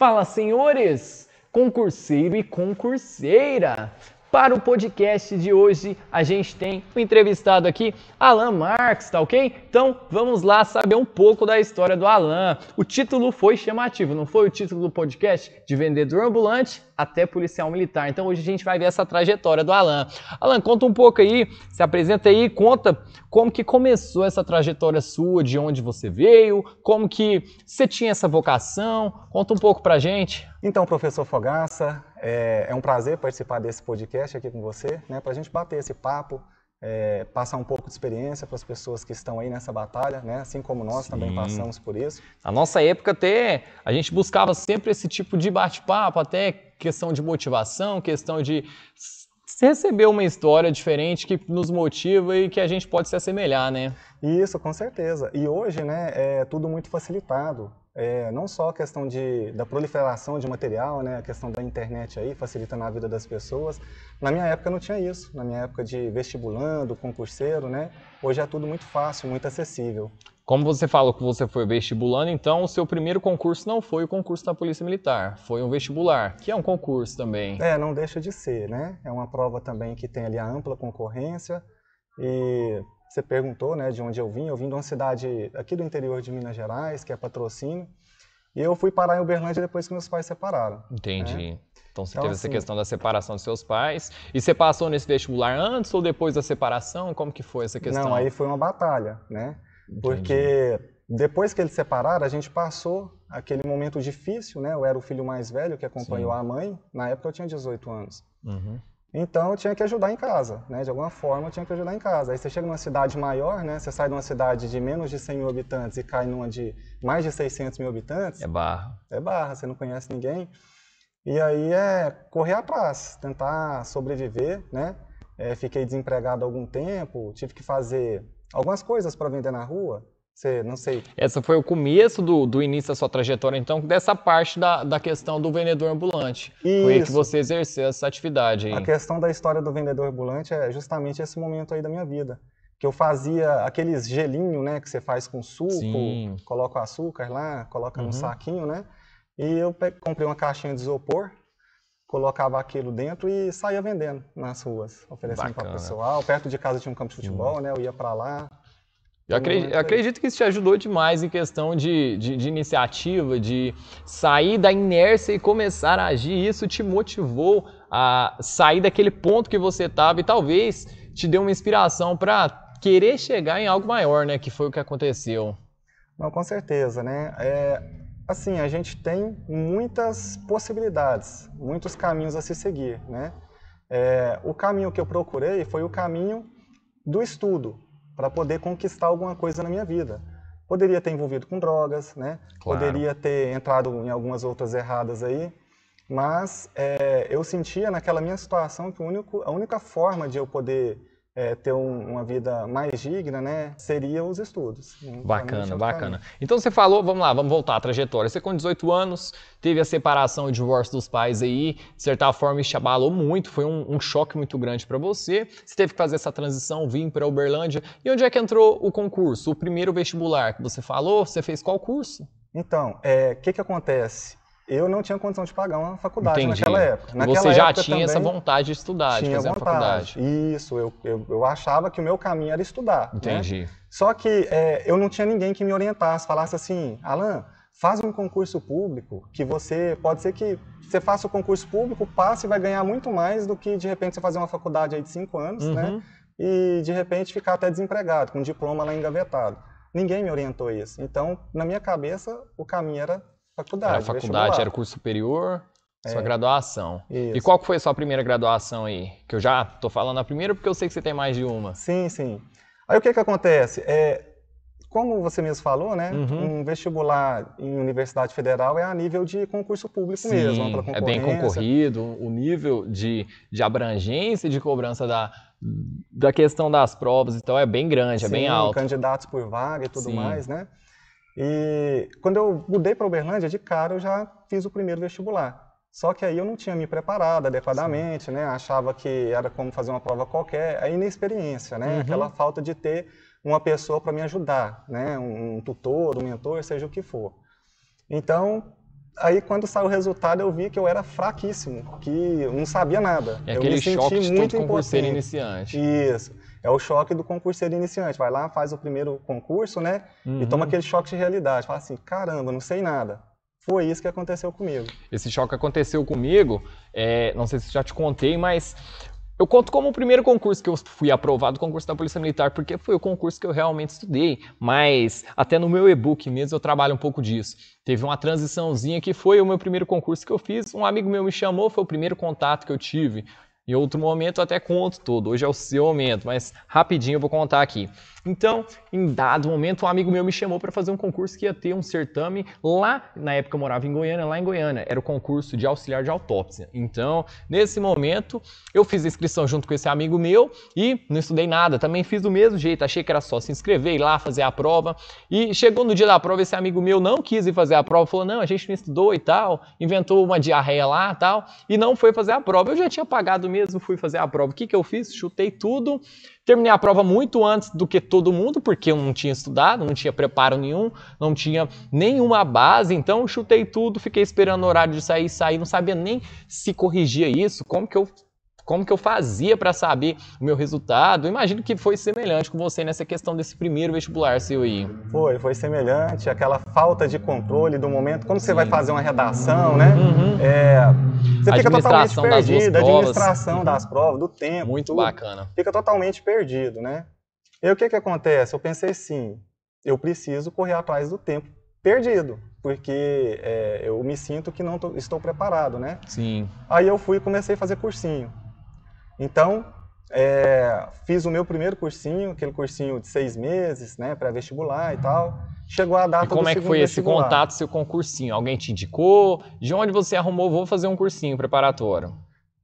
Fala, senhores, concurseiro e concurseira! Para o podcast de hoje, a gente tem um entrevistado aqui, Alan Marx, tá ok? Então vamos lá saber um pouco da história do Alan. O título foi chamativo, não foi o título do podcast? De vendedor ambulante até policial militar. Então hoje a gente vai ver essa trajetória do Alan. Alan, conta um pouco aí, se apresenta aí, conta como que começou essa trajetória sua, de onde você veio, como que você tinha essa vocação. Conta um pouco pra gente. Então, professor Fogaça, é, é, um prazer participar desse podcast aqui com você, né, para a gente bater esse papo, é, passar um pouco de experiência para as pessoas que estão aí nessa batalha, né, assim como nós Sim. também passamos por isso. Na nossa época, até a gente buscava sempre esse tipo de bate-papo, até questão de motivação, questão de se receber uma história diferente que nos motiva e que a gente pode se assemelhar, né? Isso, com certeza. E hoje, né, é tudo muito facilitado. É, não só a questão de, da proliferação de material, né, a questão da internet aí facilitando a vida das pessoas. Na minha época não tinha isso, na minha época de vestibulando, concurseiro, né, hoje é tudo muito fácil, muito acessível. Como você falou que você foi vestibulando, então o seu primeiro concurso não foi o concurso da Polícia Militar, foi um vestibular, que é um concurso também. É, não deixa de ser, né, é uma prova também que tem ali a ampla concorrência e você perguntou né, de onde eu vim. Eu vim de uma cidade aqui do interior de Minas Gerais, que é patrocínio. E eu fui parar em Uberlândia depois que meus pais separaram. Né? Entendi. Né? Então você então, teve assim, essa questão da separação dos seus pais. E você passou nesse vestibular antes ou depois da separação? Como que foi essa questão? Não, aí foi uma batalha, né? Entendi. Porque depois que eles separaram, a gente passou aquele momento difícil, né? Eu era o filho mais velho que acompanhou Sim. a mãe. Na época eu tinha 18 anos. Uhum. Então eu tinha que ajudar em casa, né? De alguma forma eu tinha que ajudar em casa. Aí você chega numa cidade maior, né? Você sai de uma cidade de menos de 100 mil habitantes e cai numa de mais de 600 mil habitantes. É barra. É barra, você não conhece ninguém. E aí é correr atrás, tentar sobreviver, né? É, fiquei desempregado há algum tempo, tive que fazer algumas coisas para vender na rua, você, não sei. Essa foi o começo do, do início da sua trajetória, então, dessa parte da, da questão do vendedor ambulante. Isso. Foi aí que você exerceu essa atividade. A questão da história do vendedor ambulante é justamente esse momento aí da minha vida. Que eu fazia aqueles gelinho, né, que você faz com suco, Sim. coloca o açúcar lá, coloca uhum. no saquinho, né? E eu comprei uma caixinha de isopor, colocava aquilo dentro e saía vendendo nas ruas, oferecendo para o pessoal. Perto de casa tinha um campo de futebol, né? Eu ia para lá, eu acredito, uhum. eu acredito, que isso te ajudou demais em questão de, de, de, iniciativa, de sair da inércia e começar a agir. Isso te motivou a sair daquele ponto que você estava e talvez te deu uma inspiração para querer chegar em algo maior, né? Que foi o que aconteceu. Não, com certeza, né? É, assim, a gente tem muitas possibilidades, muitos caminhos a se seguir, né? É, o caminho que eu procurei foi o caminho do estudo, para poder conquistar alguma coisa na minha vida. Poderia ter envolvido com drogas, né? Claro. Poderia ter entrado em algumas outras erradas aí, mas é, eu sentia naquela minha situação que único, a única forma de eu poder é, ter um, uma vida mais digna, né, seria os estudos. Né? Bacana, é bacana. Então você falou, vamos lá, vamos voltar à trajetória. Você com 18 anos teve a separação e o divórcio dos pais aí, de certa forma isso te abalou muito, foi um, um choque muito grande para você. Você teve que fazer essa transição, vir para Uberlândia. E onde é que entrou o concurso, o primeiro vestibular que você falou? Você fez qual curso? Então, o é, que que acontece? eu não tinha condição de pagar uma faculdade Entendi. naquela época. Naquela Você já época, tinha essa vontade de estudar, tinha de fazer vontade. faculdade. Isso, eu, eu, eu, achava que o meu caminho era estudar. Né? Entendi. Né? Só que é, eu não tinha ninguém que me orientasse, falasse assim, Alan, faz um concurso público que você pode ser que você faça o concurso público, passe e vai ganhar muito mais do que de repente você fazer uma faculdade aí de cinco anos, né? uhum. né? E de repente ficar até desempregado, com um diploma lá engavetado. Ninguém me orientou isso. Então, na minha cabeça, o caminho era Faculdade. Era faculdade, era curso superior, é. sua graduação. Isso. E qual foi a sua primeira graduação aí? Que eu já tô falando a primeira porque eu sei que você tem mais de uma. Sim, sim. Aí o que que acontece? É, como você mesmo falou, né? Uhum. Um vestibular em universidade federal é a nível de concurso público Sim, mesmo. É bem concorrido, o nível de, de abrangência e de cobrança da, da questão das provas, então é bem grande, é Sim, é bem alto. Candidatos por vaga e tudo Sim. mais, né? E quando eu mudei para Uberlândia, de cara eu já fiz o primeiro vestibular. Só que aí eu não tinha me preparado adequadamente, Sim. né? Achava que era como fazer uma prova qualquer, a é inexperiência, né? Uhum. Aquela falta de ter uma pessoa para me ajudar, né? Um, tutor, um mentor, seja o que for. Então, aí quando saiu o resultado eu vi que eu era fraquíssimo, que eu não sabia nada. É eu aquele me senti choque de muito todo iniciante. Isso é o choque do concurseiro iniciante. Vai lá, faz o primeiro concurso, né? Uhum. E toma uhum. aquele choque de realidade. Fala assim, caramba, não sei nada. Foi isso que aconteceu comigo. Esse choque aconteceu comigo, é, não sei se já te contei, mas eu conto como o primeiro concurso que eu fui aprovado, o concurso da Polícia Militar, porque foi o concurso que eu realmente estudei, mas até no meu e-book mesmo eu trabalho um pouco disso. Teve uma transiçãozinha que foi o meu primeiro concurso que eu fiz, um amigo meu me chamou, foi o primeiro contato que eu tive. Em outro momento até conto todo Hoje é o seu momento, mas rapidinho eu vou contar aqui. Então, em dado momento, um amigo meu me chamou para fazer um concurso que ia ter um certame lá, na época eu morava em Goiânia, lá em Goiânia, era o concurso de auxiliar de autópsia. Então, nesse momento, eu fiz a inscrição junto com esse amigo meu e não estudei nada, também fiz do mesmo jeito, achei que era só se inscrever, ir lá fazer a prova. E chegou no dia da prova, esse amigo meu não quis ir fazer a prova, falou: "Não, a gente não estudou e tal", inventou uma diarreia lá, e tal, e não foi fazer a prova. Eu já tinha pagado mesmo, fui fazer a prova. O que que eu fiz? Chutei tudo, terminei a prova muito antes do que todo mundo, porque eu não tinha estudado, não tinha preparo nenhum, não tinha nenhuma base, então chutei tudo, fiquei esperando o horário de sair, sair, não sabia nem se corrigia isso, como que eu como que eu fazia para saber o meu resultado? Eu imagino que foi semelhante com você nessa questão desse primeiro vestibular seu aí. Foi, foi semelhante, aquela falta de controle do momento, como Sim. você vai fazer uma redação, né? Uhum. É, você fica totalmente perdido, das administração provas. das provas, do tempo. Muito tudo, bacana. Fica totalmente perdido, né? E aí, o que, que acontece? Eu pensei assim, eu preciso correr atrás do tempo perdido, porque é, eu me sinto que não tô, estou preparado, né? Sim. Aí eu fui e comecei a fazer cursinho. Então, é, fiz o meu primeiro cursinho, aquele cursinho de seis meses, né, para vestibular e tal. Chegou a data e como é que foi esse contato, seu cursinho? Alguém te indicou? De onde você arrumou? Vou fazer um cursinho preparatório?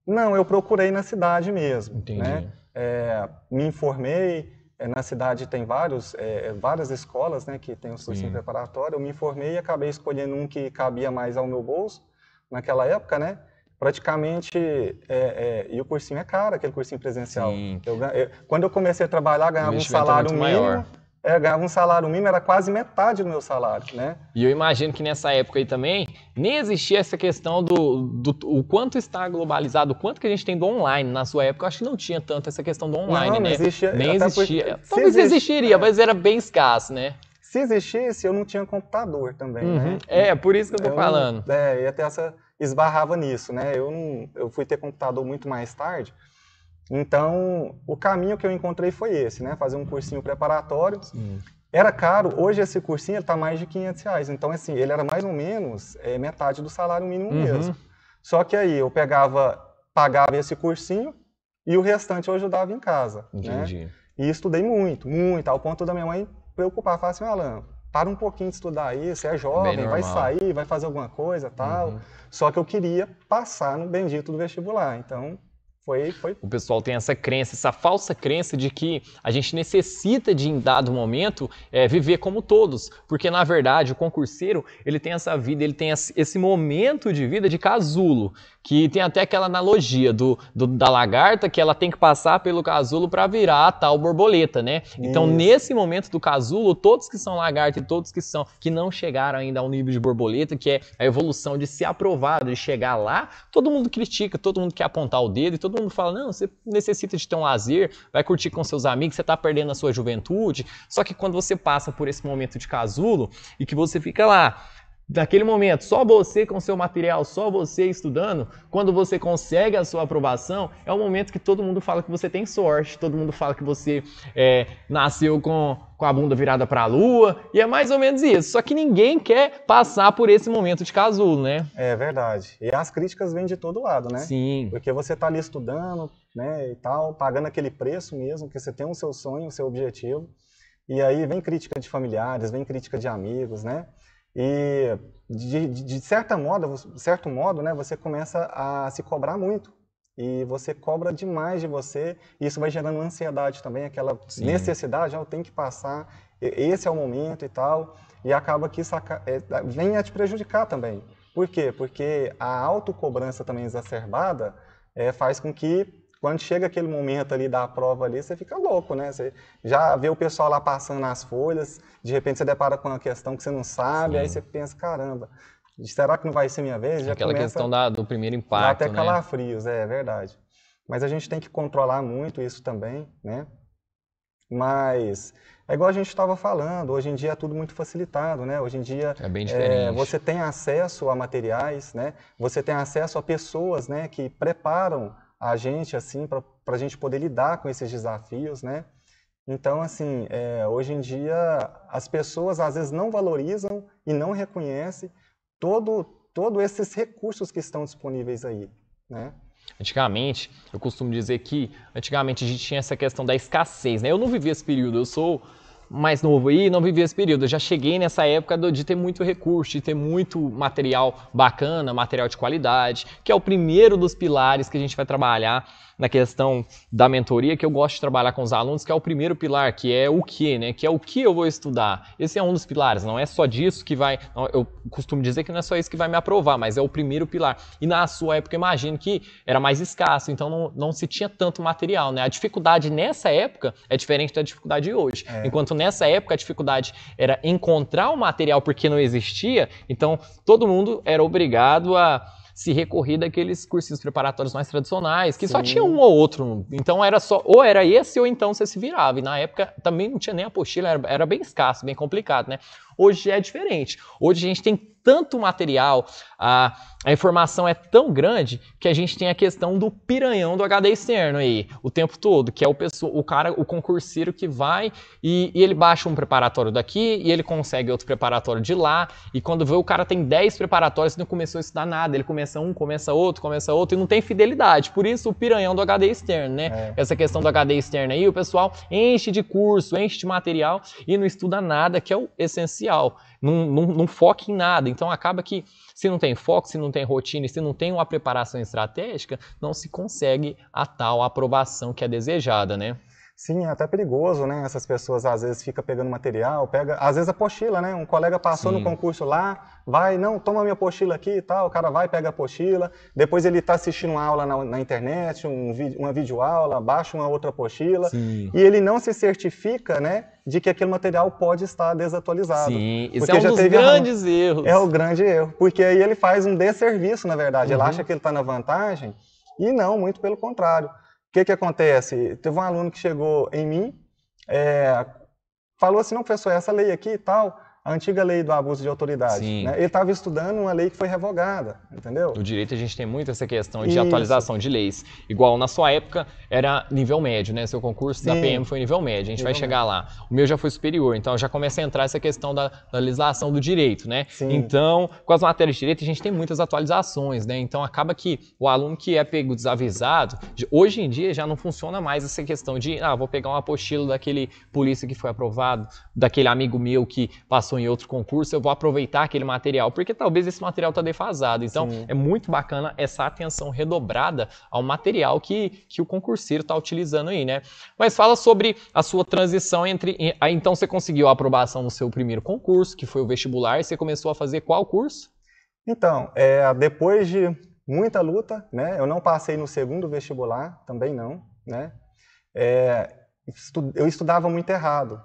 Não, eu procurei na cidade mesmo. Entendi. Né? É, me informei, é, na cidade tem vários, é, é, várias escolas né, que tem o seu ensino preparatório. Eu me informei e acabei escolhendo um que cabia mais ao meu bolso naquela época, né? Praticamente, é, é, e o cursinho é caro, aquele cursinho presencial. Eu, eu, quando eu comecei a trabalhar, ganhava um é salário mínimo. Maior. É, ganhava um salário mínimo, era quase metade do meu salário, né? E eu imagino que nessa época aí também nem existia essa questão do, do o quanto está globalizado, o quanto que a gente tem do online. Na sua época, eu acho que não tinha tanto essa questão do online, não, não né? Existia, nem existia. Talvez existe, existiria, é. mas era bem escasso, né? Se existisse, eu não tinha computador também, uhum. né? É, por isso que eu tô eu, falando. É, e até essa esbarrava nisso, né? Eu, não, eu fui ter computador muito mais tarde, então, o caminho que eu encontrei foi esse, né? Fazer um cursinho preparatório. Sim. Era caro, hoje esse cursinho está mais de 500 reais. Então, assim, ele era mais ou menos é, metade do salário mínimo uhum. mesmo. Só que aí eu pegava, pagava esse cursinho e o restante eu ajudava em casa. Né? Entendi. Né? E estudei muito, muito, ao ponto da minha mãe preocupar, falar assim, Alan, para um pouquinho de estudar aí, você é jovem, vai sair, vai fazer alguma coisa tal. Uhum. Só que eu queria passar no bendito do vestibular. Então, foi, foi. O pessoal tem essa crença, essa falsa crença de que a gente necessita de, em dado momento, é, viver como todos. Porque, na verdade, o concurseiro, ele tem essa vida, ele tem esse momento de vida de casulo. Que tem até aquela analogia do, do da lagarta que ela tem que passar pelo casulo para virar a tal borboleta, né? Então, Isso. Então, nesse momento do casulo, todos que são lagarta e todos que são que não chegaram ainda ao nível de borboleta, que é a evolução de ser aprovado, de chegar lá, todo mundo critica, todo mundo quer apontar o dedo e todo todo mundo fala, não, você necessita de ter um lazer, vai curtir com seus amigos, você está perdendo a sua juventude. Só que quando você passa por esse momento de casulo e que você fica lá Naquele momento, só você com seu material, só você estudando, quando você consegue a sua aprovação, é o momento que todo mundo fala que você tem sorte, todo mundo fala que você é, nasceu com, com a bunda virada para a lua, e é mais ou menos isso. Só que ninguém quer passar por esse momento de casulo, né? É verdade. E as críticas vêm de todo lado, né? Sim. Porque você está ali estudando, né, e tal, pagando aquele preço mesmo, que você tem o seu sonho, o seu objetivo, e aí vem crítica de familiares, vem crítica de amigos, né? E de, de, de certa modo, certo modo, né, você começa a se cobrar muito e você cobra demais de você, e isso vai gerando ansiedade também, aquela Sim. necessidade, ah, eu tenho que passar, esse é o momento e tal, e acaba que saca, é, vem a te prejudicar também. Por quê? Porque a autocobrança também exacerbada é, faz com que quando chega aquele momento ali da prova ali, você fica louco, né? Você já vê o pessoal lá passando as folhas, de repente você depara com uma questão que você não sabe, Sim. aí você pensa, caramba, será que não vai ser minha vez? Já Aquela questão da, do primeiro impacto, dá até né? calafrios, é, é verdade. Mas a gente tem que controlar muito isso também, né? Mas é igual a gente estava falando, hoje em dia é tudo muito facilitado, né? Hoje em dia é bem é, diferente. É, você tem acesso a materiais, né? Você tem acesso a pessoas, né, que preparam a gente, assim, para a gente poder lidar com esses desafios, né? Então, assim, é, hoje em dia, as pessoas às vezes não valorizam e não reconhecem todo, todo esses recursos que estão disponíveis aí, né? Antigamente, eu costumo dizer que antigamente a gente tinha essa questão da escassez, né? Eu não vivi esse período, eu sou mais novo aí não vivi esse período. Eu já cheguei nessa época de ter muito recurso, de ter muito material bacana, material de qualidade, que é o primeiro dos pilares que a gente vai trabalhar na questão da mentoria que eu gosto de trabalhar com os alunos, que é o primeiro pilar, que é o que, né? Que é o que eu vou estudar. Esse é um dos pilares, não é só disso que vai. eu costumo dizer que não é só isso que vai me aprovar, mas é o primeiro pilar. E na sua época, imagino que era mais escasso, então não, não se tinha tanto material, né? A dificuldade nessa época é diferente da dificuldade de hoje. É. Enquanto nessa época a dificuldade era encontrar o material porque não existia, então todo mundo era obrigado a se recorrer daqueles cursinhos preparatórios mais tradicionais, que Sim. só tinha um ou outro. Então era só, ou era esse ou então você se virava. E na época também não tinha nem a apostila, era, era bem escasso, bem complicado, né? Hoje é diferente. Hoje a gente tem tanto material, a, a informação é tão grande que a gente tem a questão do piranhão do HD externo aí o tempo todo, que é o, pessoa, o cara, o concurseiro que vai e, e ele baixa um preparatório daqui e ele consegue outro preparatório de lá. E quando vê, o cara tem 10 preparatórios e não começou a estudar nada. Ele começa um, começa outro, começa outro e não tem fidelidade. Por isso o piranhão do HD externo, né? É. Essa questão do HD externo aí, o pessoal enche de curso, enche de material e não estuda nada, que é o essencial não, não, não foca em nada. Então acaba que se não tem foco, se não tem rotina, se não tem uma preparação estratégica, não se consegue a tal aprovação que é desejada, né? Sim, é até perigoso, né? Essas pessoas às vezes ficam pegando material, pega, às vezes a pochila né? Um colega passou Sim. no concurso lá, vai, não, toma minha pochila aqui e tal, o cara vai, pega a pochila, depois ele está assistindo uma aula na, na internet, um, uma videoaula, baixa uma outra pochila Sim. e ele não se certifica, né? De que aquele material pode estar desatualizado. Sim, isso é um dos grandes a... erros. É o grande erro, porque aí ele faz um desserviço, na verdade. Uhum. Ele acha que ele está na vantagem, e não, muito pelo contrário. O que, que acontece? Teve um aluno que chegou em mim, é, falou assim, não, professor, essa lei aqui e tal, a antiga lei do abuso de autoridade. Né? Ele estava estudando uma lei que foi revogada, entendeu? No direito a gente tem muito essa questão de Isso. atualização de leis. Igual na sua época era nível médio, né? Seu concurso Sim. da PM foi nível médio, a gente nível vai chegar médio. lá. O meu já foi superior, então já começa a entrar essa questão da, da legislação do direito, né? Sim. Então, com as matérias de direito a gente tem muitas atualizações, né? Então acaba que o aluno que é pego desavisado, hoje em dia já não funciona mais essa questão de, ah, vou pegar um apostilo daquele polícia que foi aprovado, daquele amigo meu que passou em outro concurso, eu vou aproveitar aquele material, porque talvez esse material está defasado. Então, Sim. é muito bacana essa atenção redobrada ao material que, que o concurseiro está utilizando aí, né? Mas fala sobre a sua transição entre. Então, você conseguiu a aprovação no seu primeiro concurso, que foi o vestibular, e você começou a fazer qual curso? Então, é, depois de muita luta, né? Eu não passei no segundo vestibular, também não, né? É, eu estudava muito errado.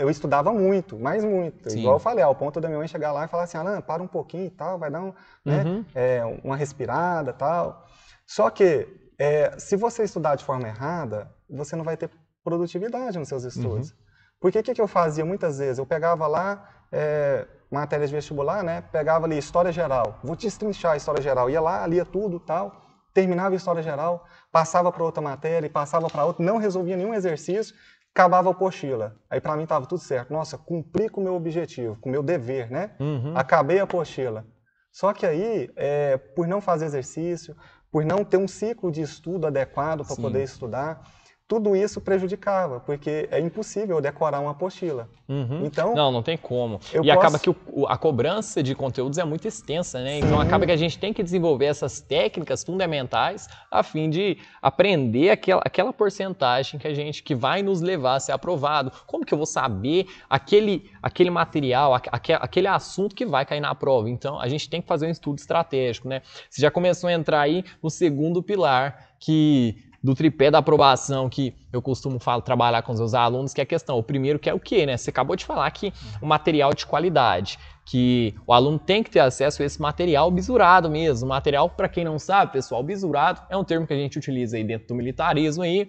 Eu estudava muito, mais muito. Sim. Igual eu falei, ao ponto da minha mãe chegar lá e falar assim, Alan, para um pouquinho e tal, vai dar um, né, uhum. né, é, uma respirada tal. Só que é, se você estudar de forma errada, você não vai ter produtividade nos seus estudos. Uhum. Porque o que, que, eu fazia muitas vezes? Eu pegava lá é, matéria de vestibular, né? Pegava ali História Geral. Vou destrinchar a História Geral. Ia lá, lia tudo tal terminava a história geral, passava para outra matéria, passava para outra, não resolvia nenhum exercício, acabava a apostila. Aí para mim estava tudo certo. Nossa, cumpri com o meu objetivo, com o meu dever, né? Uhum. Acabei a apostila. Só que aí, é, por não fazer exercício, por não ter um ciclo de estudo adequado para poder estudar, tudo isso prejudicava, porque é impossível decorar uma apostila. Uhum. Então, não, não tem como. E posso... acaba que o, a cobrança de conteúdos é muito extensa, né? Sim. Então acaba que a gente tem que desenvolver essas técnicas fundamentais a fim de aprender aquela, aquela porcentagem que a gente que vai nos levar a ser aprovado. Como que eu vou saber aquele, aquele material, aquele assunto que vai cair na prova? Então a gente tem que fazer um estudo estratégico, né? Você já começou a entrar aí no segundo pilar que do tripé da aprovação que eu costumo falo, trabalhar com os meus alunos, que é a questão, o primeiro que é o quê, né? Você acabou de falar que o material é de qualidade, que o aluno tem que ter acesso a esse material bisurado mesmo. Material, para quem não sabe, pessoal, bisurado é um termo que a gente utiliza aí dentro do militarismo aí,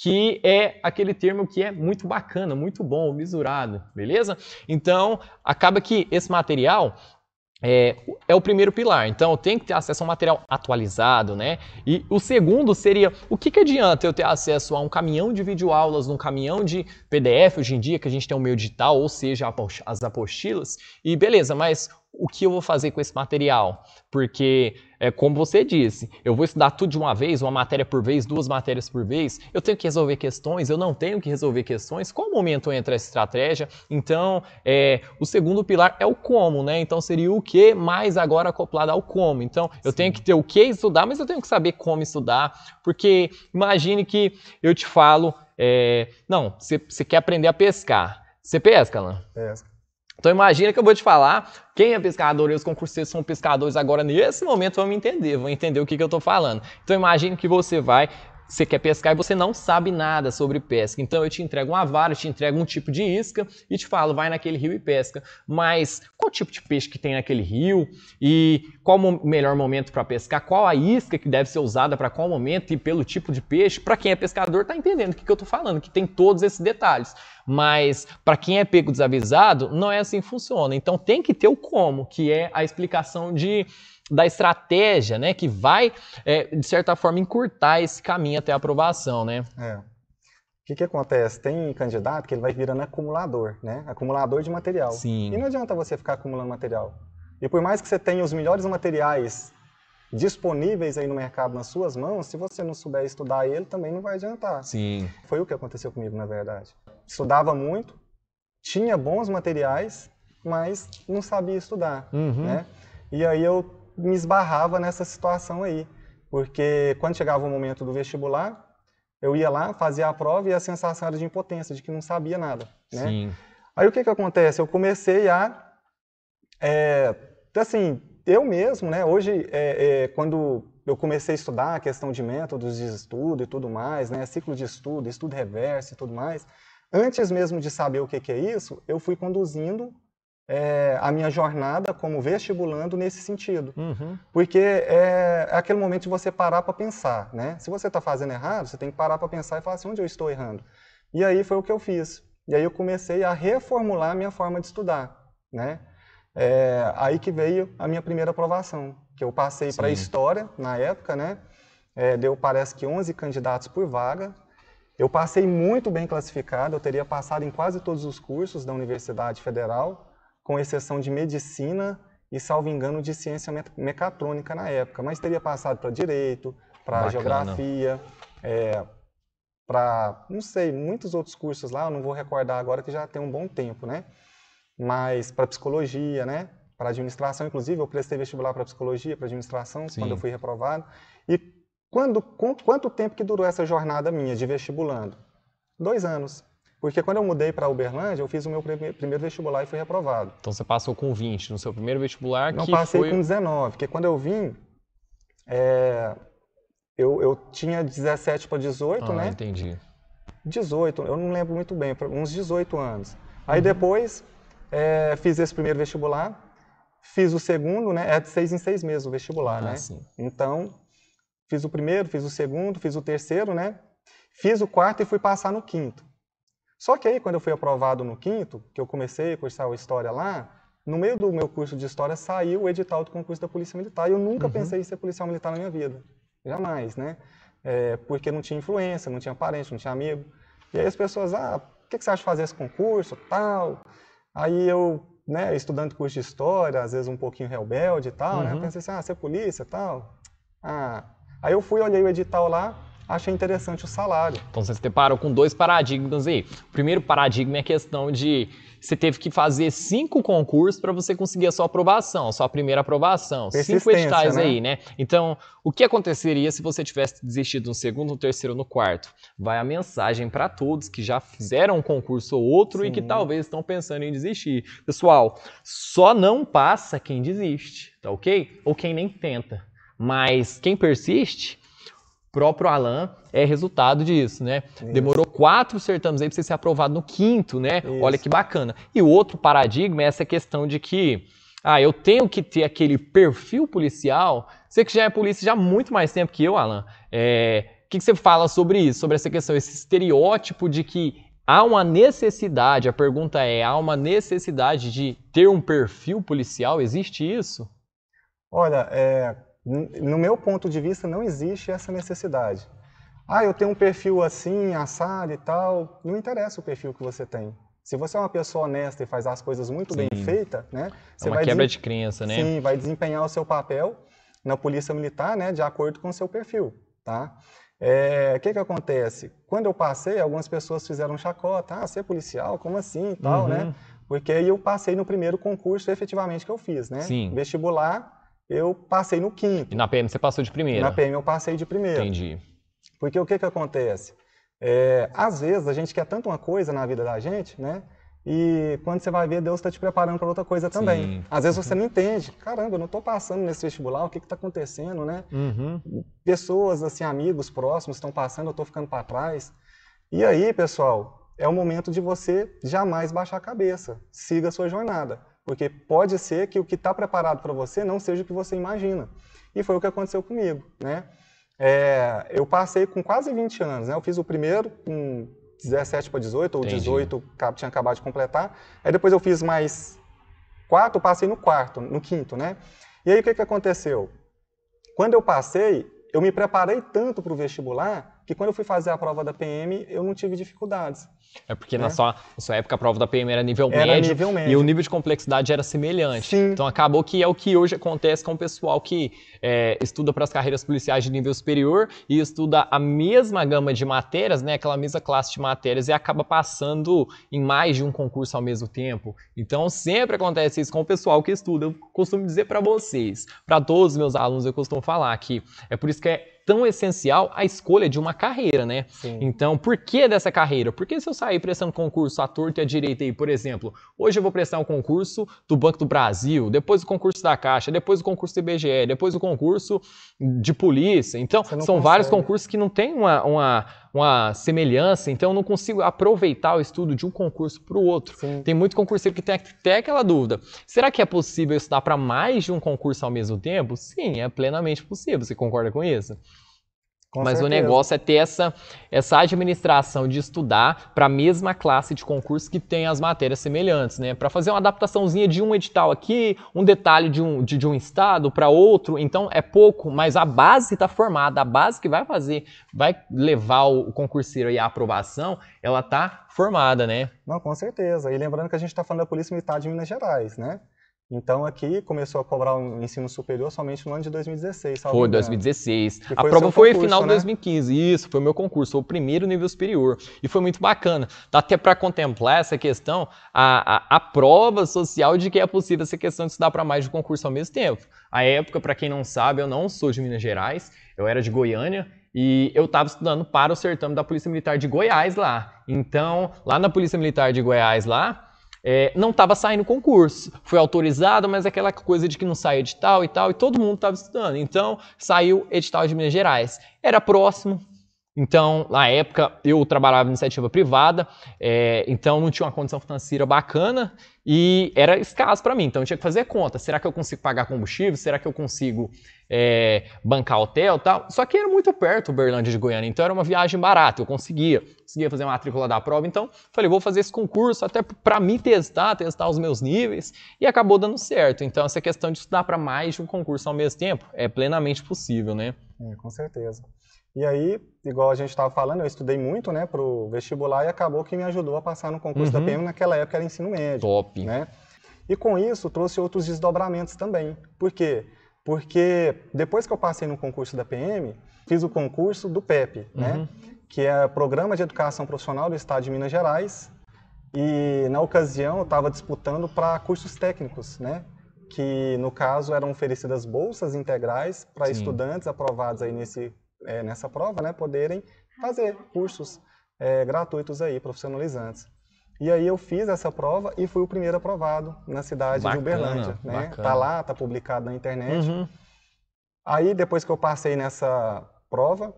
que é aquele termo que é muito bacana, muito bom, misurado, beleza? Então, acaba que esse material, é, é, o primeiro pilar. Então, eu tenho que ter acesso a um material atualizado, né? E o segundo seria, o que, que adianta eu ter acesso a um caminhão de videoaulas, um caminhão de PDF, hoje em dia que a gente tem um meio digital, ou seja, as apostilas, e beleza, mas o que eu vou fazer com esse material? Porque, é, como você disse, eu vou estudar tudo de uma vez, uma matéria por vez, duas matérias por vez, eu tenho que resolver questões, eu não tenho que resolver questões, qual momento entra essa estratégia? Então, é, o segundo pilar é o como, né? Então, seria o que mais agora acoplado ao como. Então, eu Sim. tenho que ter o que estudar, mas eu tenho que saber como estudar, porque imagine que eu te falo, é, não, você quer aprender a pescar. Você pesca, Alan? Pesca. Então imagina que eu vou te falar quem é pescador e os concurseiros são pescadores agora nesse momento vão me entender, vão entender o que, que eu estou falando. Então imagine que você vai você quer pescar e você não sabe nada sobre pesca. Então eu te entrego uma vara, te entrego um tipo de isca e te falo, vai naquele rio e pesca. Mas qual tipo de peixe que tem naquele rio e qual o melhor momento para pescar, qual a isca que deve ser usada para qual momento e pelo tipo de peixe, para quem é pescador tá entendendo o que, que eu tô falando, que tem todos esses detalhes. Mas para quem é pego desavisado, não é assim que funciona. Então tem que ter o como, que é a explicação de da estratégia, né, que vai, é, de certa forma, encurtar esse caminho até a aprovação, né? É. O que, que acontece? Tem candidato que ele vai virando acumulador, né? Acumulador de material. Sim. E não adianta você ficar acumulando material. E por mais que você tenha os melhores materiais disponíveis aí no mercado nas suas mãos, se você não souber estudar ele, também não vai adiantar. Sim. Foi o que aconteceu comigo, na verdade. Estudava muito, tinha bons materiais, mas não sabia estudar, uhum. né? E aí eu me esbarrava nessa situação aí. Porque quando chegava o momento do vestibular, eu ia lá, fazia a prova e a sensação era de impotência, de que não sabia nada. Né? Sim. Aí o que, que acontece? Eu comecei a. É, assim, eu mesmo, né? Hoje, é, é, quando eu comecei a estudar a questão de métodos de estudo e tudo mais, né? Ciclo de estudo, estudo reverso e tudo mais. Antes mesmo de saber o que, que é isso, eu fui conduzindo é, a minha jornada como vestibulando nesse sentido. Uhum. Porque é, é, aquele momento de você parar para pensar, né? Se você está fazendo errado, você tem que parar para pensar e falar assim, onde eu estou errando? E aí foi o que eu fiz. E aí eu comecei a reformular a minha forma de estudar, né? É, aí que veio a minha primeira aprovação, que eu passei para História, na época, né? É, deu, parece que, 11 candidatos por vaga, eu passei muito bem classificado, eu teria passado em quase todos os cursos da Universidade Federal com exceção de medicina e, salvo engano, de ciência mecatrônica na época, mas teria passado para direito, para geografia, é, para, não sei, muitos outros cursos lá, eu não vou recordar agora que já tem um bom tempo, né? Mas para psicologia, né? Para administração, inclusive, eu prestei vestibular para psicologia, para administração, Sim. quando eu fui reprovado. E quando, com, quanto tempo que durou essa jornada minha de vestibulando? Dois anos. Porque quando eu mudei para Uberlândia, eu fiz o meu primeiro vestibular e fui reprovado. Então você passou com 20 no seu primeiro vestibular? Não, passei foi... com 19, porque quando eu vim, é, eu, eu tinha 17 para 18, ah, né? entendi. 18, eu não lembro muito bem, uns 18 anos. Aí uhum. depois, é, fiz esse primeiro vestibular, fiz o segundo, né? É de seis em seis meses o vestibular, ah, né? Sim. Então, fiz o primeiro, fiz o segundo, fiz o terceiro, né? Fiz o quarto e fui passar no quinto. Só que aí, quando eu fui aprovado no quinto, que eu comecei a cursar o História lá, no meio do meu curso de História saiu o edital do concurso da Polícia Militar e eu nunca uhum. pensei em ser policial militar na minha vida. Jamais, né? É, porque não tinha influência, não tinha parente, não tinha amigo. E aí as pessoas, ah, o que, que, você acha de fazer esse concurso, tal? Aí eu, né, estudando curso de História, às vezes um pouquinho rebelde e tal, né? uhum. né? Pensei assim, ah, ser polícia, tal? Ah... Aí eu fui, olhei o edital lá, achei interessante o salário. Então vocês deparou com dois paradigmas aí. O primeiro paradigma é a questão de você teve que fazer cinco concursos para você conseguir a sua aprovação, a sua primeira aprovação. Cinco editais né? aí, né? Então, o que aconteceria se você tivesse desistido no segundo, no terceiro, no quarto? Vai a mensagem para todos que já fizeram um concurso ou outro Sim. e que talvez estão pensando em desistir. Pessoal, só não passa quem desiste, tá ok? Ou quem nem tenta. Mas quem persiste próprio Alan é resultado disso, né? Isso. Demorou quatro certames aí para você ser aprovado no quinto, né? Isso. Olha que bacana. E o outro paradigma é essa questão de que ah, eu tenho que ter aquele perfil policial. Você que já é polícia já há muito mais tempo que eu, Alan. É, o que, que, você fala sobre isso, sobre essa questão, esse estereótipo de que há uma necessidade, a pergunta é, há uma necessidade de ter um perfil policial? Existe isso? Olha, é, no meu ponto de vista, não existe essa necessidade. Ah, eu tenho um perfil assim, assado e tal. Não interessa o perfil que você tem. Se você é uma pessoa honesta e faz as coisas muito Sim. bem feitas, né? É você é uma quebra de crença, né? Sim, vai desempenhar o seu papel na polícia militar, né, de acordo com o seu perfil, tá? É, o é, que que acontece? Quando eu passei, algumas pessoas fizeram chacota, ah, ser é policial, como assim, e tal, né? uhum. né? Porque aí eu passei no primeiro concurso, efetivamente que eu fiz, né? Sim. Vestibular, eu passei no quinto. E na PM você passou de primeira? Na PM eu passei de primeira. Entendi. Porque o que, que acontece? É, às vezes a gente quer tanto uma coisa na vida da gente, né? E quando você vai ver, Deus está te preparando para outra coisa também. Sim. Às vezes você não entende. Caramba, eu não estou passando nesse vestibular, o que está acontecendo, né? Uhum. Pessoas, assim, amigos próximos estão passando, eu estou ficando para trás. E aí, pessoal, é o momento de você jamais baixar a cabeça. Siga a sua jornada. Porque pode ser que o que está preparado para você não seja o que você imagina. E foi o que aconteceu comigo, né? É, eu passei com quase 20 anos, né? Eu fiz o primeiro com 17 para 18, ou Entendi. 18 tinha acabado de completar. Aí depois eu fiz mais quatro, passei no quarto, no quinto, né? E aí o que, que aconteceu? Quando eu passei, eu me preparei tanto para o vestibular porque quando eu fui fazer a prova da PM, eu não tive dificuldades. É porque né? na, sua, na, sua, época a prova da PM era nível, era médio, nível médio e o nível de complexidade era semelhante. Sim. Então acabou que é o que hoje acontece com o pessoal que é, estuda para as carreiras policiais de nível superior e estuda a mesma gama de matérias, né, aquela mesma classe de matérias e acaba passando em mais de um concurso ao mesmo tempo. Então sempre acontece isso com o pessoal que estuda. Eu costumo dizer para vocês, para todos os meus alunos, eu costumo falar que é por isso que é tão essencial a escolha de uma carreira, né? Sim. Então, por que dessa carreira? Porque se eu sair prestando concurso à torta e à direita aí, por exemplo, hoje eu vou prestar um concurso do Banco do Brasil, depois o concurso da Caixa, depois o concurso do IBGE, depois o concurso de polícia. Então, são consegue. vários concursos que não tem uma, uma uma semelhança, então eu não consigo aproveitar o estudo de um concurso para o outro. Sim. Tem muito concurseiro que tem até aquela dúvida: será que é possível estudar para mais de um concurso ao mesmo tempo? Sim, é plenamente possível. Você concorda com isso? Com Mas certeza. o negócio é ter essa, essa administração de estudar para a mesma classe de concurso que tem as matérias semelhantes, né? Para fazer uma adaptaçãozinha de um edital aqui, um detalhe de um, de, de um estado para outro. Então é pouco, mas a base está formada, a base que vai fazer, vai levar o concurseiro e à aprovação, ela está formada, né? Não, com certeza. E lembrando que a gente está falando da Polícia Militar de Minas Gerais, né? Então aqui começou a cobrar o ensino superior somente no ano de 2016. foi 2016. Foi a prova foi concurso, final de né? 2015. Isso, foi o meu concurso, foi o primeiro nível superior. E foi muito bacana. Dá até para contemplar essa questão, a, a, a, prova social de que é possível essa questão de estudar para mais de concurso ao mesmo tempo. A época, para quem não sabe, eu não sou de Minas Gerais, eu era de Goiânia. E eu estava estudando para o certame da Polícia Militar de Goiás lá. Então, lá na Polícia Militar de Goiás lá, é, não estava saindo concurso. Foi autorizado, mas é aquela coisa de que não sai edital e tal, e todo mundo estava estudando. Então, saiu edital de Minas Gerais. Era próximo, então, na época, eu trabalhava em iniciativa privada, é, então não tinha uma condição financeira bacana e era escasso para mim. Então, eu tinha que fazer conta. Será que eu consigo pagar combustível? Será que eu consigo é, bancar hotel tal? Só que era muito perto o Uberlândia de Goiânia, então era uma viagem barata. Eu conseguia, conseguia fazer uma matrícula da prova. Então, falei, vou fazer esse concurso até para me testar, testar os meus níveis. E acabou dando certo. Então, essa questão de estudar para mais de um concurso ao mesmo tempo é plenamente possível, né? É, com certeza. E aí, igual a gente estava falando, eu estudei muito, né, pro vestibular e acabou que me ajudou a passar no concurso uhum. da PM, naquela época era ensino médio. Top. Né? E com isso trouxe outros desdobramentos também. Por quê? Porque depois que eu passei no concurso da PM, fiz o concurso do PEP, né? uhum. né? Que é o Programa de Educação Profissional do Estado de Minas Gerais. E na ocasião eu estava disputando para cursos técnicos, né? Que no caso eram oferecidas bolsas integrais para estudantes aprovados aí nesse é, nessa prova, né, poderem fazer cursos é, gratuitos aí, profissionalizantes. E aí eu fiz essa prova e fui o primeiro aprovado na cidade bacana, de Uberlândia. Né? Tá lá, tá publicado na internet. Uhum. Aí depois que eu passei nessa prova,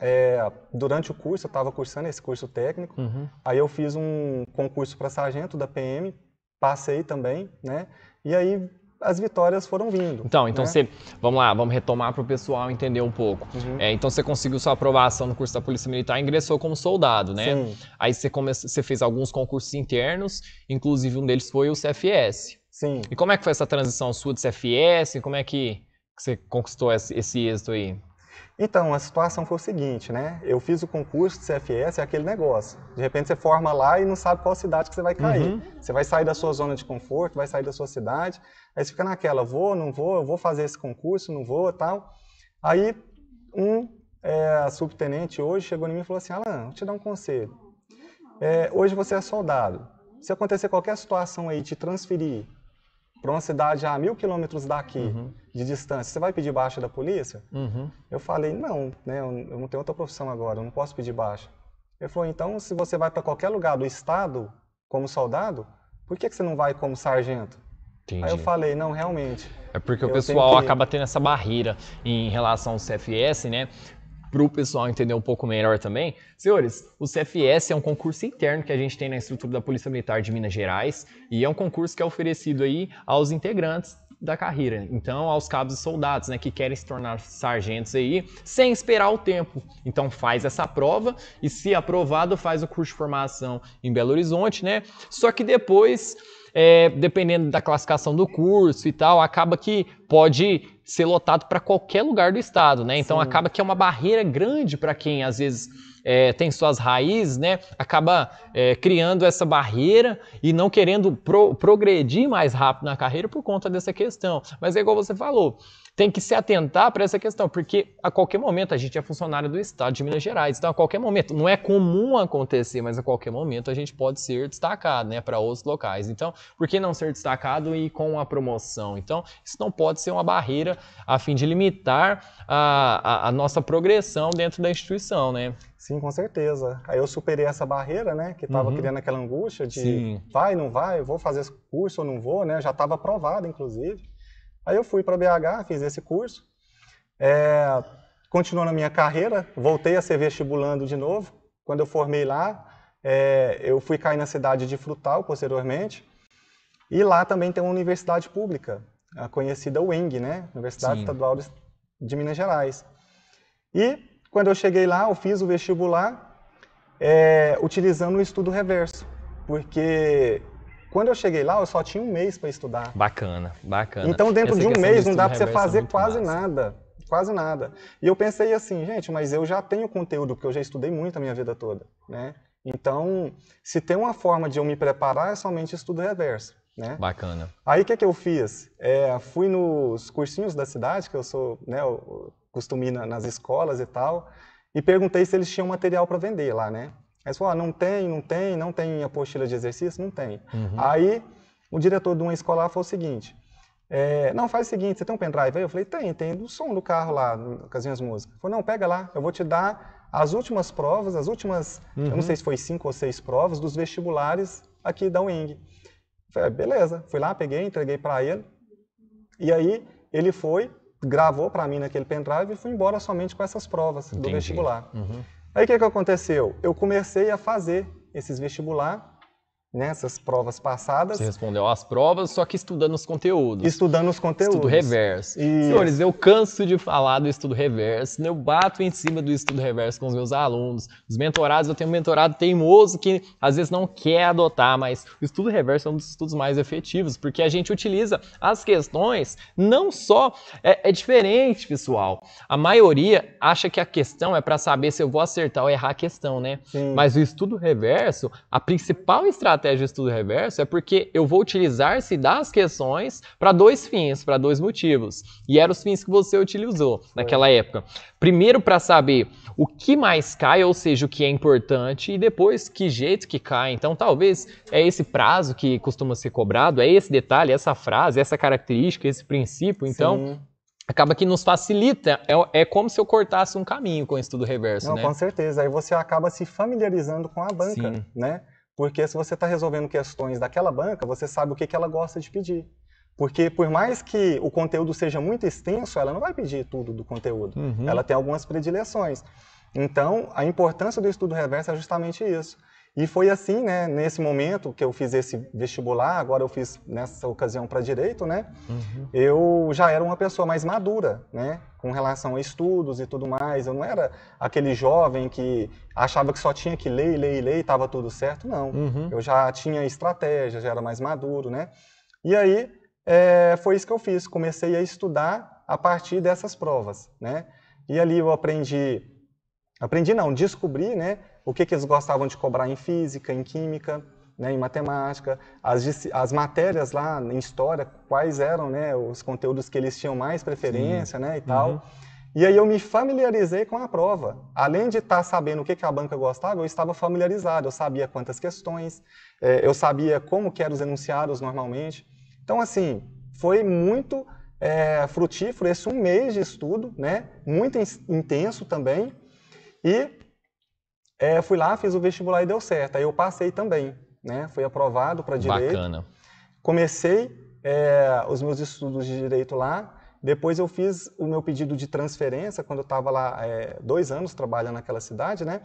é, durante o curso, eu estava cursando esse curso técnico, uhum. aí eu fiz um concurso para sargento da PM, passei também, né? E aí as vitórias foram vindo. Então, então né? você, vamos lá, vamos retomar para o pessoal entender um pouco. Uhum. É, então você conseguiu sua aprovação no curso da Polícia Militar, ingressou como soldado, né? Sim. Aí você começou, você fez alguns concursos internos, inclusive um deles foi o CFS. Sim. E como é que foi essa transição sua de CFS? Como é que você conquistou esse, esse êxito aí? Então, a situação foi o seguinte, né? Eu fiz o concurso de CFS, é aquele negócio. De repente você forma lá e não sabe qual cidade que você vai cair. Uhum. Você vai sair da sua zona de conforto, vai sair da sua cidade, Aí você fica naquela, vou, não vou, eu vou fazer esse concurso, não vou, tal. Aí um é, subtenente hoje chegou em mim e falou assim, Alan, vou te dar um conselho. É, hoje você é soldado. Se acontecer qualquer situação aí, te transferir para uma cidade a mil quilômetros daqui, uhum. de distância, você vai pedir baixa da polícia? Uhum. Eu falei, não, né, eu não tenho outra profissão agora, eu não posso pedir baixa. Ele falou, então, se você vai para qualquer lugar do estado como soldado, por que, que você não vai como sargento? Entendi. Aí eu falei, não, realmente. É porque o pessoal que... acaba tendo essa barreira em relação ao CFS, né? Para o pessoal entender um pouco melhor também, senhores, o CFS é um concurso interno que a gente tem na estrutura da Polícia Militar de Minas Gerais e é um concurso que é oferecido aí aos integrantes da carreira. Então, aos cabos e soldados, né, que querem se tornar sargentos aí, sem esperar o tempo. Então, faz essa prova e se aprovado, faz o curso de formação em Belo Horizonte, né? Só que depois é, dependendo da classificação do curso e tal, acaba que pode ser lotado para qualquer lugar do estado, né? Então Sim. acaba que é uma barreira grande para quem às vezes é, tem suas raízes, né? Acaba é, criando essa barreira e não querendo pro, progredir mais rápido na carreira por conta dessa questão. Mas é igual você falou, tem que se atentar para essa questão, porque a qualquer momento a gente é funcionário do Estado de Minas Gerais, então a qualquer momento, não é comum acontecer, mas a qualquer momento a gente pode ser destacado né, para outros locais. Então, por que não ser destacado e com a promoção? Então, isso não pode ser uma barreira a fim de limitar a, a, a nossa progressão dentro da instituição, né? Sim, com certeza. Aí eu superei essa barreira, né? Que estava uhum. criando aquela angústia de Sim. vai, não vai, vou fazer esse curso ou não vou, né? Já estava aprovado, inclusive. Aí eu fui para BH, fiz esse curso, é, continuando a minha carreira, voltei a ser vestibulando de novo. Quando eu formei lá, é, eu fui cair na cidade de Frutal, posteriormente, e lá também tem uma universidade pública, a conhecida UENG, né? Universidade Sim. Estadual de Minas Gerais. E quando eu cheguei lá, eu fiz o vestibular é, utilizando o estudo reverso, porque quando eu cheguei lá, eu só tinha um mês para estudar. Bacana, bacana. Então, dentro Essa de um mês, não dá para você fazer é quase massa. nada. Quase nada. E eu pensei assim, gente, mas eu já tenho conteúdo, porque eu já estudei muito a minha vida toda, né? Então, se tem uma forma de eu me preparar, é somente estudo reverso. Né? Bacana. Aí o que, é que eu fiz? É, fui nos cursinhos da cidade, que eu sou, né, eu nas escolas e tal, e perguntei se eles tinham material para vender lá, né? Aí você fala, ah, não tem, não tem, não tem apostila de exercício? Não tem. Uhum. Aí o diretor de uma escolar falou o seguinte, é, não, faz o seguinte, você tem um pendrive aí? Eu falei, tem, tem do som do carro lá, com as minhas músicas. Ele falou, não, pega lá, eu vou te dar as últimas provas, as últimas, uhum. eu não uhum. sei se foi cinco ou seis provas, dos vestibulares aqui da UING. Eu falei, ah, beleza, fui lá, peguei, entreguei para ele, e aí ele foi, gravou para mim naquele pendrive e fui embora somente com essas provas Entendi. do vestibular. Uhum. Aí o que, que aconteceu? Eu comecei a fazer esses vestibular nessas né, provas passadas. Você respondeu às provas, só que estudando os conteúdos. Estudando os conteúdos. Estudo reverso. Isso. Senhores, eu canso de falar do estudo reverso, eu bato em cima do estudo reverso com os meus alunos. Os mentorados, eu tenho um mentorado teimoso que às vezes não quer adotar, mas o estudo reverso é um dos estudos mais efetivos, porque a gente utiliza as questões não só... É, é diferente, pessoal. A maioria acha que a questão é para saber se eu vou acertar ou errar a questão, né? Sim. Mas o estudo reverso, a principal estratégia estratégia de estudo reverso é porque eu vou utilizar-se das questões para dois fins, para dois motivos. E eram os fins que você utilizou naquela é. época. Primeiro, para saber o que mais cai, ou seja, o que é importante, e depois que jeito que cai. Então, talvez é esse prazo que costuma ser cobrado, é esse detalhe, essa frase, essa característica, esse princípio. Então. Sim acaba que nos facilita. É, é como se eu cortasse um caminho com o estudo reverso, Não, né? Com certeza. Aí você acaba se familiarizando com a banca, Sim. né? Porque se você está resolvendo questões daquela banca, você sabe o que, que ela gosta de pedir. Porque por mais que o conteúdo seja muito extenso, ela não vai pedir tudo do conteúdo. Uhum. Ela tem algumas predileções. Então, a importância do estudo reverso é justamente isso. E foi assim, né, nesse momento que eu fiz esse vestibular, agora eu fiz nessa ocasião para direito, né? Uhum. Eu já era uma pessoa mais madura, né, com relação a estudos e tudo mais. Eu não era aquele jovem que achava que só tinha que ler, ler, ler e estava tudo certo, não. Uhum. Eu já tinha estratégia, já era mais maduro, né? E aí é, foi isso que eu fiz. Comecei a estudar a partir dessas provas, né? E ali eu aprendi, aprendi não, descobri, né? o que, que eles gostavam de cobrar em física, em química, né, em matemática, as, as matérias lá em história, quais eram né, os conteúdos que eles tinham mais preferência né, e uhum. tal. Uhum. E aí eu me familiarizei com a prova. Além de estar tá sabendo o que, que a banca gostava, eu estava familiarizado, eu sabia quantas questões, é, eu sabia como que eram os enunciados normalmente. Então, assim, foi muito é, frutífero esse um mês de estudo, né, muito in intenso também, e é, fui lá, fiz o vestibular e deu certo. Aí eu passei também, né? Fui aprovado para direito. Bacana. Comecei é, os meus estudos de direito lá. Depois eu fiz o meu pedido de transferência quando eu estava lá é, dois anos trabalhando naquela cidade, né?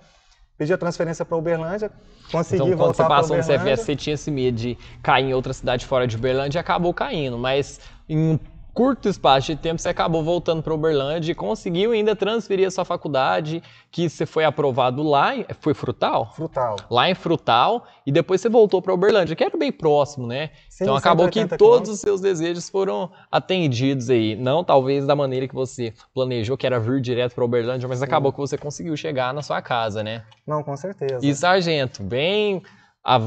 Pedi a transferência para Uberlândia, consegui então, voltar para Uberlândia. quando você passou no CFS, você tinha esse medo de cair em outra cidade fora de Uberlândia e acabou caindo, mas em um curto espaço de tempo, você acabou voltando para Uberlândia e conseguiu ainda transferir a sua faculdade, que você foi aprovado lá, em, foi Frutal? Frutal. Lá em Frutal, e depois você voltou para Uberlândia, que era bem próximo, né? Sim, então acabou que todos os seus desejos foram atendidos aí. Não talvez da maneira que você planejou, que era vir direto para Uberlândia, mas Sim. acabou que você conseguiu chegar na sua casa, né? Não, com certeza. E sargento, bem a,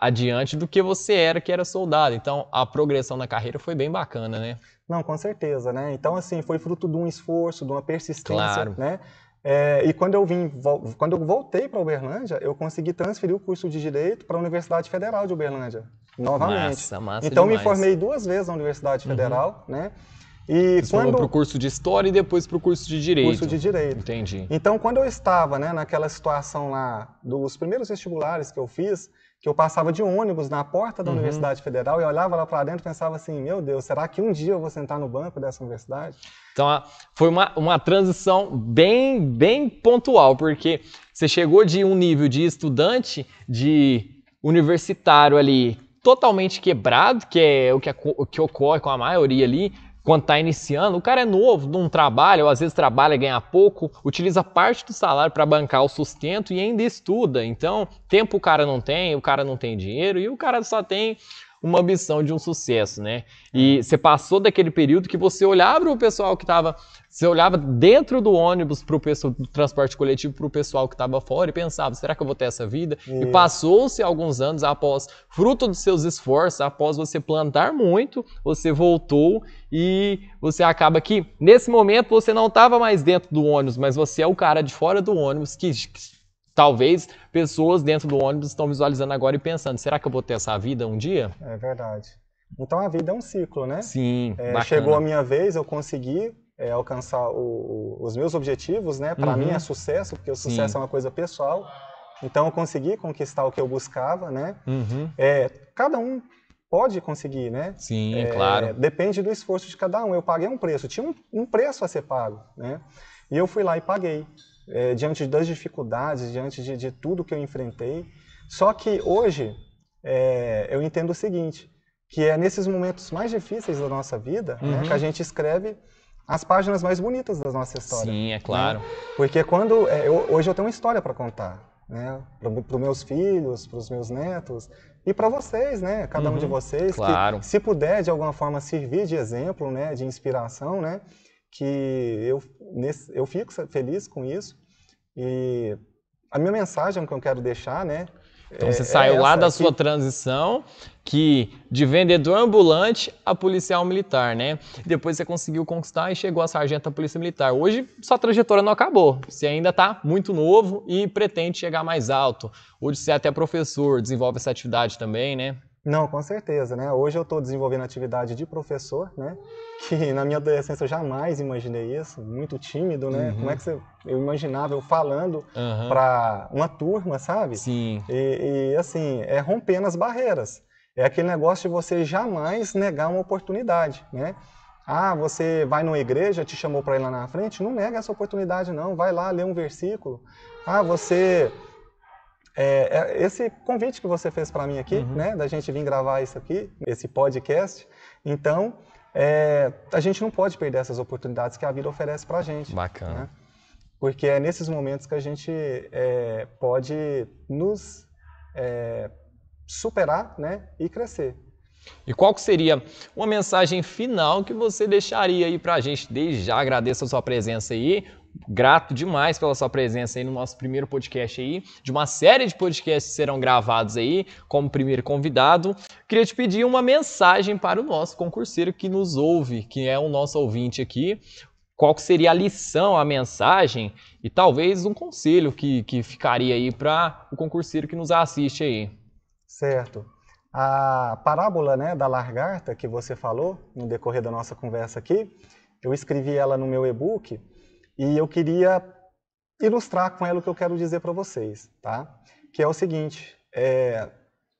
a, adiante do que você era, que era soldado. Então, a progressão na carreira foi bem bacana, né? Não, com certeza, né? Então, assim, foi fruto de um esforço, de uma persistência, claro. né? É, e quando eu vim, quando eu voltei para Uberlândia, eu consegui transferir o curso de Direito para a Universidade Federal de Uberlândia, novamente. Massa, massa então, demais. me formei duas vezes na Universidade uhum. Federal, uhum. né? E Você quando para o curso de história e depois para o curso de direito. Curso de direito. Entendi. Então, quando eu estava, né, naquela situação lá dos primeiros vestibulares que eu fiz, que eu passava de ônibus na porta da uhum. Universidade Federal e olhava lá para dentro e pensava assim, meu Deus, será que um dia eu vou sentar no banco dessa universidade? Então, foi uma, uma transição bem, bem pontual, porque você chegou de um nível de estudante, de universitário ali, totalmente quebrado, que é o que, o que ocorre com a maioria ali, quando está iniciando, o cara é novo, não trabalha, ou às vezes trabalha e ganha pouco, utiliza parte do salário para bancar o sustento e ainda estuda. Então, tempo o cara não tem, o cara não tem dinheiro e o cara só tem uma ambição de um sucesso, né? E é. você passou daquele período que você olhava para o pessoal que estava, você olhava dentro do ônibus para o transporte coletivo para o pessoal que estava fora e pensava, será que eu vou ter essa vida? E é. passou-se alguns anos após, fruto dos seus esforços, após você plantar muito, você voltou e você acaba que nesse momento você não estava mais dentro do ônibus, mas você é o cara de fora do ônibus que Talvez pessoas dentro do ônibus estão visualizando agora e pensando, será que eu vou ter essa vida um dia? É verdade. Então a vida é um ciclo, né? Sim. É, chegou a minha vez, eu consegui é, alcançar o, o, os meus objetivos, né? Para uhum. mim é uhum. sucesso, porque o sucesso Sim. é uma coisa pessoal. Então eu consegui conquistar o que eu buscava, né? Uhum. É, cada um pode conseguir, né? Sim, é, claro. Depende do esforço de cada um. Eu paguei um preço, tinha um, um preço a ser pago, né? E eu fui lá e paguei. É, diante das dificuldades, diante de, de, tudo que eu enfrentei. Só que hoje é, eu entendo o seguinte, que é nesses momentos mais difíceis da nossa vida né, uhum. né, que a gente escreve as páginas mais bonitas da nossa história. Sim, é né? claro. Né? Porque quando é, eu, hoje eu tenho uma história para contar, né, para os meus filhos, para os meus netos, e para vocês, né? Cada uhum, um de uhum. vocês, claro. que se puder de alguma forma servir de exemplo, né? De inspiração, né? que eu, nesse, eu fico feliz com isso. E a minha mensagem que eu quero deixar, né? Então é, você saiu é lá da aqui. sua transição, que de vendedor ambulante a policial militar, né? Depois você conseguiu conquistar e chegou a sargento da Polícia Militar. Hoje sua trajetória não acabou. Você ainda está muito novo e pretende chegar mais alto. Hoje você é até professor, desenvolve essa atividade também, né? Não, com certeza, né? Hoje eu estou desenvolvendo atividade de professor, né? Que na minha adolescência eu jamais imaginei isso, muito tímido, né? Uhum. Como é uhum. que você, eu imaginava eu falando uhum. para uma turma, sabe? Sim. E, e, assim, é rompendo as barreiras. É aquele negócio de você jamais negar uma oportunidade, né? Ah, você vai numa igreja, te chamou para ir lá na frente, não nega essa oportunidade não, vai lá ler um versículo. Ah, você é, é esse convite que você fez para mim aqui, uhum. né, da gente vir gravar isso aqui, esse podcast. Então, é, a gente não pode perder essas oportunidades que a vida oferece para a gente. Né? Bacana. Né? Porque é nesses momentos que a gente é, pode nos é, superar né, e crescer. E qual que seria uma mensagem final que você deixaria aí para a gente? Desde já agradeço a sua presença aí grato demais pela sua presença aí no nosso primeiro podcast aí, de uma série de podcasts que serão gravados aí, como primeiro convidado. Queria te pedir uma mensagem para o nosso concurseiro que nos ouve, que é o nosso ouvinte aqui. Qual seria a lição, a mensagem e talvez um conselho que, que ficaria aí para o concurseiro que nos assiste aí? Certo. A parábola né, da largarta que você falou no decorrer da nossa conversa aqui, eu escrevi ela no meu e-book e eu queria ilustrar com ela o que eu quero dizer para vocês, tá? Que é o seguinte, é,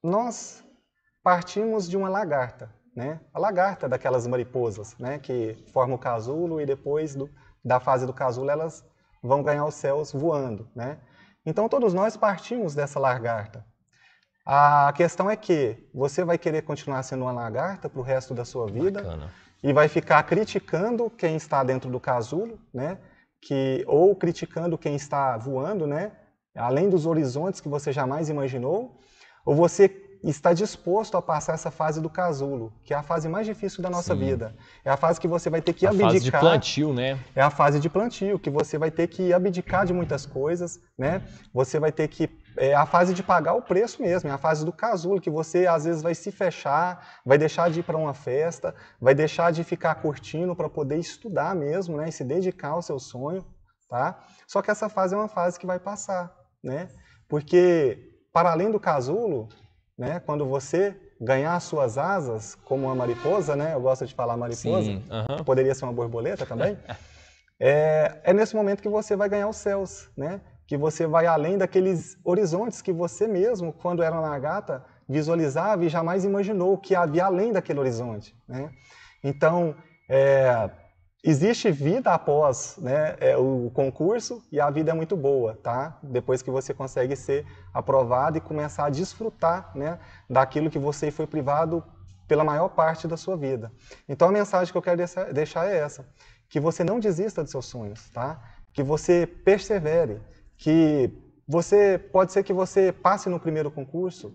nós partimos de uma lagarta, né? A lagarta daquelas mariposas, né? Que forma o casulo e depois do, da fase do casulo elas vão ganhar os céus voando, né? Então todos nós partimos dessa lagarta. A questão é que você vai querer continuar sendo uma lagarta para o resto da sua vida Bacana. e vai ficar criticando quem está dentro do casulo, né? que ou criticando quem está voando, né? Além dos horizontes que você jamais imaginou, ou você está disposto a passar essa fase do casulo, que é a fase mais difícil da nossa Sim. vida. É a fase que você vai ter que a abdicar. A fase de plantio, né? É a fase de plantio, que você vai ter que abdicar de muitas coisas, né? Você vai ter que é a fase de pagar o preço mesmo, é a fase do casulo, que você às vezes vai se fechar, vai deixar de ir para uma festa, vai deixar de ficar curtindo para poder estudar mesmo, né? E se dedicar ao seu sonho, tá? Só que essa fase é uma fase que vai passar, né? Porque para além do casulo, né? Quando você ganhar suas asas como uma mariposa, né? Eu gosto de falar mariposa, Sim, uh -huh. poderia ser uma borboleta também. é, é nesse momento que você vai ganhar os céus, né? que você vai além daqueles horizontes que você mesmo, quando era uma gata, visualizava e jamais imaginou que havia além daquele horizonte. Né? Então, é, existe vida após né, é, o concurso e a vida é muito boa, tá? Depois que você consegue ser aprovado e começar a desfrutar né, daquilo que você foi privado pela maior parte da sua vida. Então, a mensagem que eu quero deixar é essa, que você não desista dos seus sonhos, tá? Que você persevere, que você pode ser que você passe no primeiro concurso,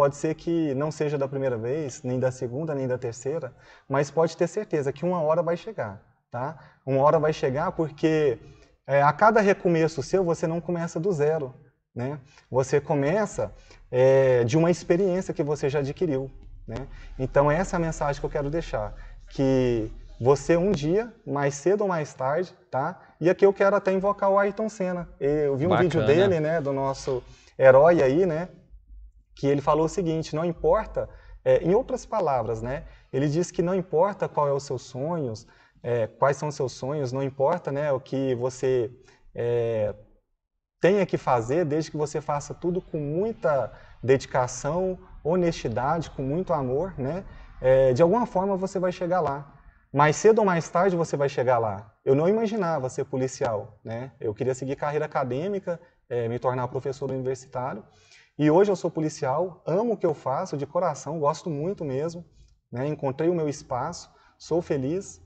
pode ser que não seja da primeira vez, nem da segunda, nem da terceira, mas pode ter certeza que uma hora vai chegar, tá? Uma hora vai chegar porque é, a cada recomeço seu você não começa do zero, né? Você começa é, de uma experiência que você já adquiriu, né? Então essa é a mensagem que eu quero deixar, que você um dia, mais cedo ou mais tarde, tá? E aqui eu quero até invocar o Ayrton Senna. Eu vi um Bacana. vídeo dele, né, do nosso herói aí, né, que ele falou o seguinte: não importa, é, em outras palavras, né, ele diz que não importa qual é os seus sonhos, é, quais são os seus sonhos, não importa, né, o que você é, tenha que fazer, desde que você faça tudo com muita dedicação, honestidade, com muito amor, né, é, de alguma forma você vai chegar lá. Mais cedo ou mais tarde você vai chegar lá. Eu não imaginava ser policial, né? Eu queria seguir carreira acadêmica, é, me tornar professor universitário. E hoje eu sou policial, amo o que eu faço de coração, gosto muito mesmo, né? Encontrei o meu espaço, sou feliz.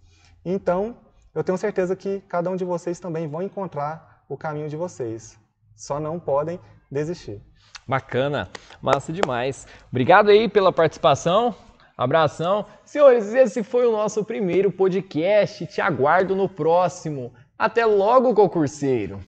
Então, eu tenho certeza que cada um de vocês também vão encontrar o caminho de vocês. Só não podem desistir. Bacana, massa demais. Obrigado aí pela participação. Abração. Senhores, esse foi o nosso primeiro podcast. Te aguardo no próximo. Até logo, concurseiro!